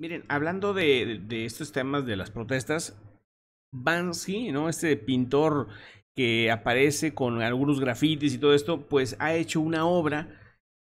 Miren, hablando de, estos temas de las protestas, Bansky, ¿no? Este pintor que aparece con algunos grafitis y todo esto, pues ha hecho una obra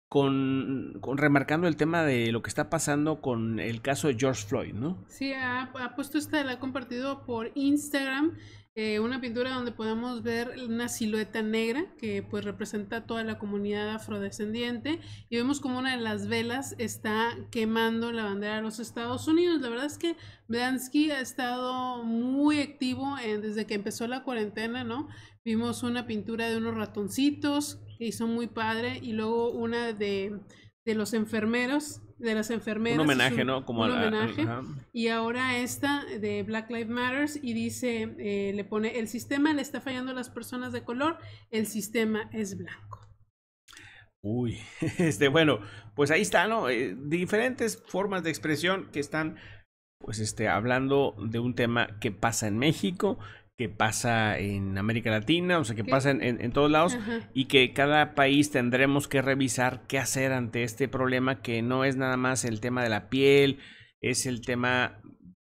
con, remarcando el tema de lo que está pasando con el caso de George Floyd, ¿no? Sí, ha, ha puesto esta, la ha compartido por Instagram eh, una pintura donde podemos ver una silueta negra que pues representa toda la comunidad afrodescendiente y vemos como una de las velas está quemando la bandera de los Estados Unidos. La verdad es que Blansky ha estado muy activo eh, desde que empezó la cuarentena, ¿no? Vimos una pintura de unos ratoncitos que hizo muy padre y luego una de, de los enfermeros de las enfermeras. Un homenaje, ¿no? Como a la, y ahora esta de Black Lives Matters y dice, eh, le pone, el sistema le está fallando a las personas de color, el sistema es blanco. Uy, este, bueno, pues ahí está, ¿no? Eh, diferentes formas de expresión que están, pues, este, hablando de un tema que pasa en México que pasa en América Latina, o sea, que pasa en, todos lados y que cada país tendremos que revisar qué hacer ante este problema que no es nada más el tema de la piel, es el tema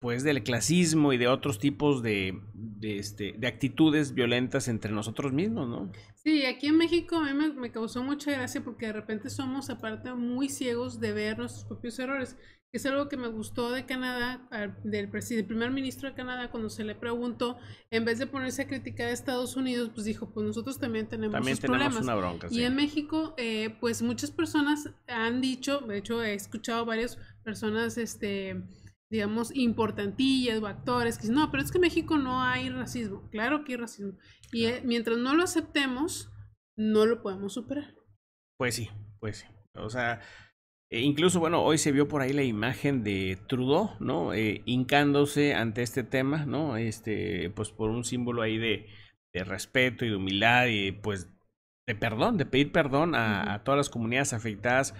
pues del clasismo y de otros tipos de, de, este, de actitudes violentas entre nosotros mismos, ¿no? Sí, aquí en México a mí me, causó mucha gracia porque de repente somos aparte muy ciegos de ver nuestros propios errores, que es algo que me gustó de Canadá, del, primer ministro de Canadá, cuando se le preguntó, en vez de ponerse a criticar a Estados Unidos, pues dijo, pues nosotros también tenemos también problemas. Una bronca, y en México, eh, pues muchas personas han dicho, de hecho he escuchado varias personas, este digamos, importantillas o actores que dicen, no, pero es que en México no hay racismo. Claro que hay racismo. Y eh, mientras no lo aceptemos, no lo podemos superar. Pues sí, pues sí. O sea, e incluso, bueno, hoy se vio por ahí la imagen de Trudeau, ¿no? Eh, hincándose ante este tema, ¿no? Este, pues por un símbolo ahí de, de respeto y de humildad y pues de perdón, de pedir perdón a todas las comunidades afectadas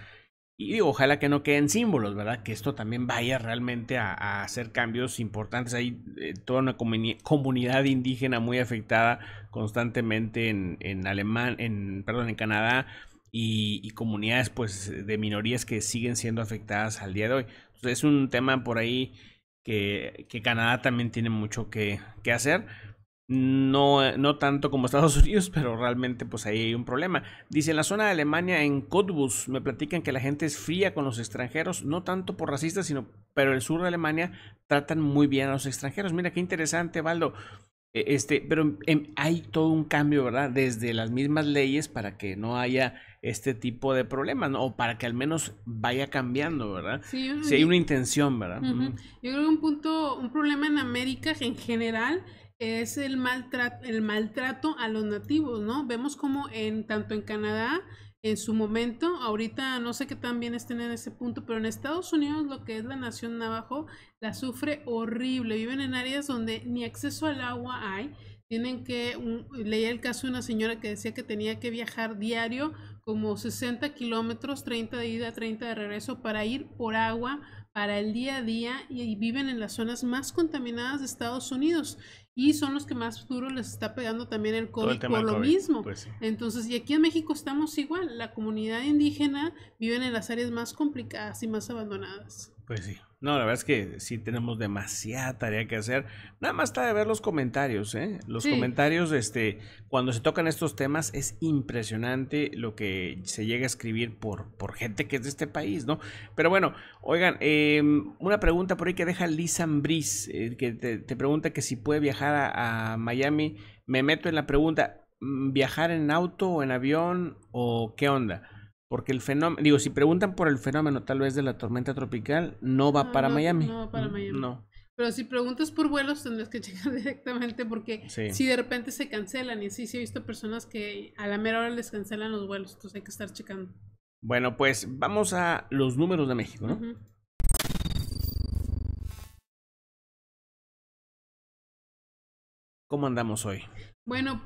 y ojalá que no queden símbolos, ¿verdad? Que esto también vaya realmente a, hacer cambios importantes. Hay eh, toda una comunidad indígena muy afectada constantemente en, Alemán, en, perdón, en Canadá y, comunidades pues de minorías que siguen siendo afectadas al día de hoy. es un tema por ahí que, Canadá también tiene mucho que, que hacer. No, eh, no tanto como Estados Unidos, pero realmente pues ahí hay un problema. Dice, en la zona de Alemania, en Cottbus, me platican que la gente es fría con los extranjeros, no tanto por racistas, sino, pero el sur de Alemania tratan muy bien a los extranjeros. Mira qué interesante, Valdo. E, este, pero em, hay todo un cambio, ¿verdad? Desde las mismas leyes para que no haya este tipo de problemas, ¿no? O para que al menos vaya cambiando, ¿verdad? Sí, hay una intención, ¿verdad? Yo creo que un punto, un problema en América en general es el maltrato, el maltrato a los nativos, ¿no? Vemos como en tanto en Canadá, en su momento, ahorita no sé qué tan bien estén en ese punto, pero en Estados Unidos lo que es la nación navajo la sufre horrible. Viven en áreas donde ni acceso al agua hay. Tienen que, un, el caso de una señora que decía que tenía que viajar diario como 60 kilómetros, 30 de ida, 30 de regreso, para ir por agua para el día a día y viven en las zonas más contaminadas de Estados Unidos y son los que más duro les está pegando también el COVID por lo mismo. Pues Entonces, y aquí en México estamos igual, la comunidad indígena vive en las áreas más complicadas y más abandonadas. Pues sí. No, la verdad es que sí tenemos demasiada tarea que hacer. Nada más está de ver los comentarios, ¿eh? Los comentarios, este, cuando se tocan estos temas, es impresionante lo que se llega a escribir por, por gente que es de este país, ¿no? Pero bueno, oigan, em, una pregunta por ahí que deja Lisa Ambris, eh, que te, pregunta que si puede viajar a, a Miami. Me meto en la pregunta, mm, ¿viajar en auto o en avión o qué onda? Porque el fenómeno, digo, si preguntan por el fenómeno tal vez de la tormenta tropical, no va para Miami. No va para mm, Miami. No. Pero si preguntas por vuelos, tendrás que checar directamente porque si de repente se cancelan, y sí, sí he visto personas que a la mera hora les cancelan los vuelos, entonces hay que estar checando. Bueno, pues vamos a los números de México, ¿no? ¿Cómo andamos hoy? Bueno,